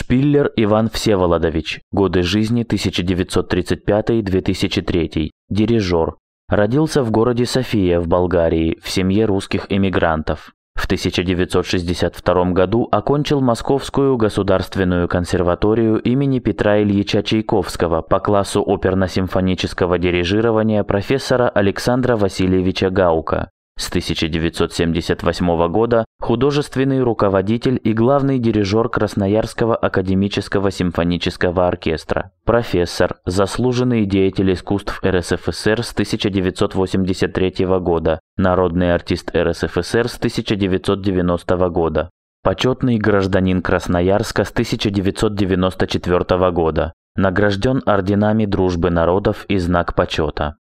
Шпиллер Иван Всеволодович, годы жизни 1935-2003, дирижер. Родился в городе София в Болгарии в семье русских эмигрантов. В 1962 году окончил Московскую государственную консерваторию имени Петра Ильича Чайковского по классу оперно-симфонического дирижирования профессора Александра Васильевича Гаука. С 1978 года художественный руководитель и главный дирижер Красноярского академического симфонического оркестра, профессор, заслуженный деятель искусств РСФСР с 1983 года, народный артист РСФСР с 1990 года, почетный гражданин Красноярска с 1994 года, награжден орденами Дружбы народов и Знак почета.